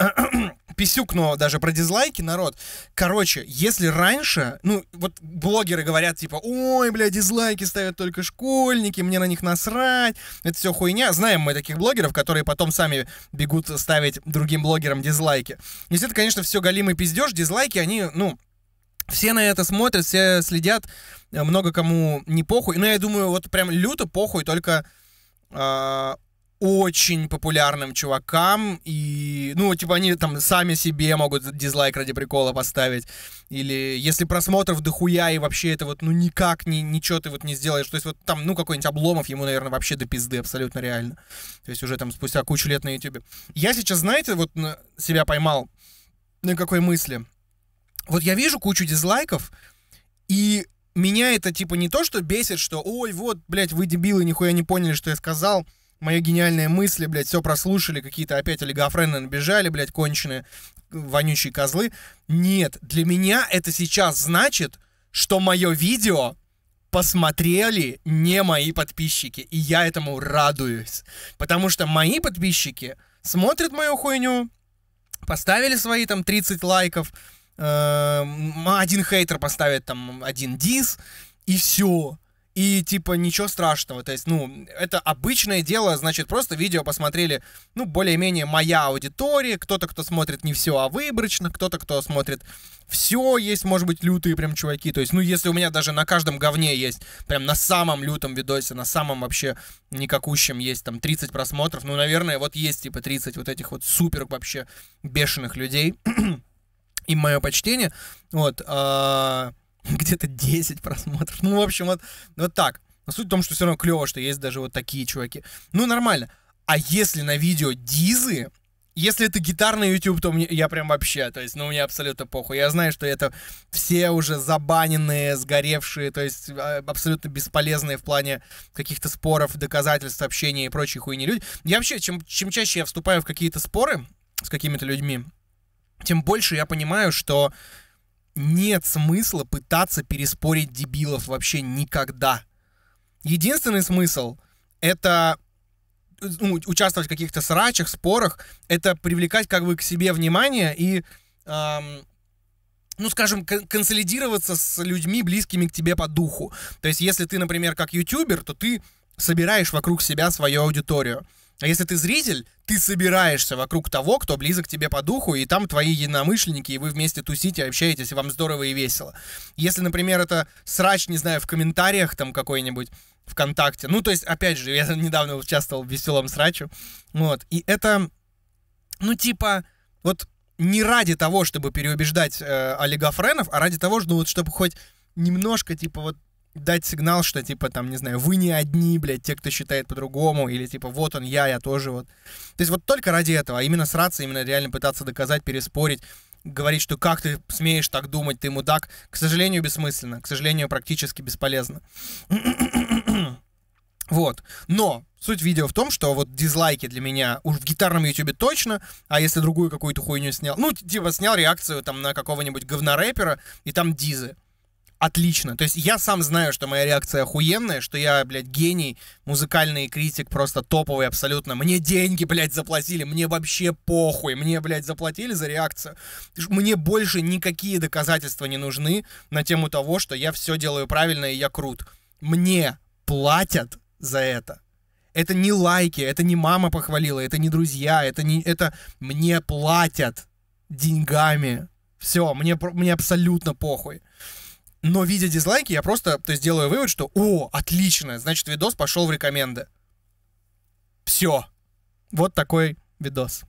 писюкнуло даже про дизлайки, народ. Короче, если раньше, ну, вот блогеры говорят, типа, ой, бля, дизлайки ставят только школьники, мне на них насрать, это все хуйня. Знаем мы таких блогеров, которые потом сами бегут ставить другим блогерам дизлайки. Если это, конечно, все галимый пиздеж, дизлайки, они, ну, все на это смотрят, все следят, много кому не похуй. Но я думаю, вот прям люто похуй только э, очень популярным чувакам, и, ну, типа, они там сами себе могут дизлайк ради прикола поставить, или если просмотров дохуя, и вообще это вот, ну, никак, ни, ничего ты вот не сделаешь, то есть вот там, ну, какой-нибудь Обломов ему, наверное, вообще до пизды абсолютно реально, то есть уже там спустя кучу лет на Ютубе. Я сейчас, знаете, вот себя поймал на какой мысли? Вот я вижу кучу дизлайков, и меня это, типа, не то, что бесит, что, ой, вот, блядь, вы дебилы, нихуя не поняли, что я сказал, — мои гениальные мысли, блядь, все прослушали, какие-то опять олигофрены набежали, блядь, конченые вонючие козлы. Нет, для меня это сейчас значит, что мое видео посмотрели не мои подписчики, и я этому радуюсь. Потому что мои подписчики смотрят мою хуйню, поставили свои там 30 лайков, э, один хейтер поставит там один дис, и все. И типа ничего страшного, то есть, ну, это обычное дело, значит, просто видео посмотрели, ну, более-менее моя аудитория, кто-то, кто смотрит не все, а выборочно, кто-то, кто смотрит все, есть, может быть, лютые прям чуваки, то есть, ну, если у меня даже на каждом говне есть, прям на самом лютом видосе, на самом вообще никакущем есть там 30 просмотров, ну, наверное, вот есть типа 30 вот этих вот супер вообще бешеных людей, им мое почтение, вот, а... -а где-то 10 просмотров. Ну, в общем, вот, вот так. Но суть в том, что все равно клево, что есть даже вот такие чуваки. Ну, нормально. А если на видео дизы, если это гитарный YouTube, то мне, я прям вообще, то есть, ну, мне абсолютно похуй. Я знаю, что это все уже забаненные, сгоревшие, то есть, а, абсолютно бесполезные в плане каких-то споров, доказательств, общения и прочей хуйни люди. Я вообще, чем, чем чаще я вступаю в какие-то споры с какими-то людьми, тем больше я понимаю, что нет смысла пытаться переспорить дебилов вообще никогда. Единственный смысл — это ну, участвовать в каких-то срачах, спорах, это привлекать как бы к себе внимание и, эм, ну, скажем, кон консолидироваться с людьми, близкими к тебе по духу. То есть, если ты, например, как ютубер, то ты собираешь вокруг себя свою аудиторию. А если ты зритель, ты собираешься вокруг того, кто близок тебе по духу, и там твои единомышленники, и вы вместе тусите, общаетесь, и вам здорово и весело. Если, например, это срач, не знаю, в комментариях там какой-нибудь, ВКонтакте. Ну, то есть, опять же, я недавно участвовал в веселом срачу. Вот. И это, ну, типа, вот не ради того, чтобы переубеждать э, олигофренов, а ради того, ну, вот, чтобы хоть немножко, типа, вот дать сигнал, что, типа, там, не знаю, вы не одни, блядь, те, кто считает по-другому, или, типа, вот он я, я тоже вот. То есть вот только ради этого, а именно сраться, именно реально пытаться доказать, переспорить, говорить, что как ты смеешь так думать, ты мудак, к сожалению, бессмысленно, к сожалению, практически бесполезно. Вот. Но суть видео в том, что вот дизлайки для меня уж в гитарном ютюбе точно, а если другую какую-то хуйню снял, ну, типа снял реакцию там на какого-нибудь говнорэпера, и там дизы отлично. То есть я сам знаю, что моя реакция охуенная, что я, блядь, гений, музыкальный критик просто топовый абсолютно. Мне деньги, блядь, заплатили, мне вообще похуй, мне, блядь, заплатили за реакцию. Мне больше никакие доказательства не нужны на тему того, что я все делаю правильно и я крут. Мне платят за это. Это не лайки, это не мама похвалила, это не друзья, это не... Это мне платят деньгами. Все, мне, мне абсолютно похуй. Но видя дизлайки, я просто то есть, делаю вывод, что «О, отлично! Значит, видос пошел в рекоменды». Все. Вот такой видос.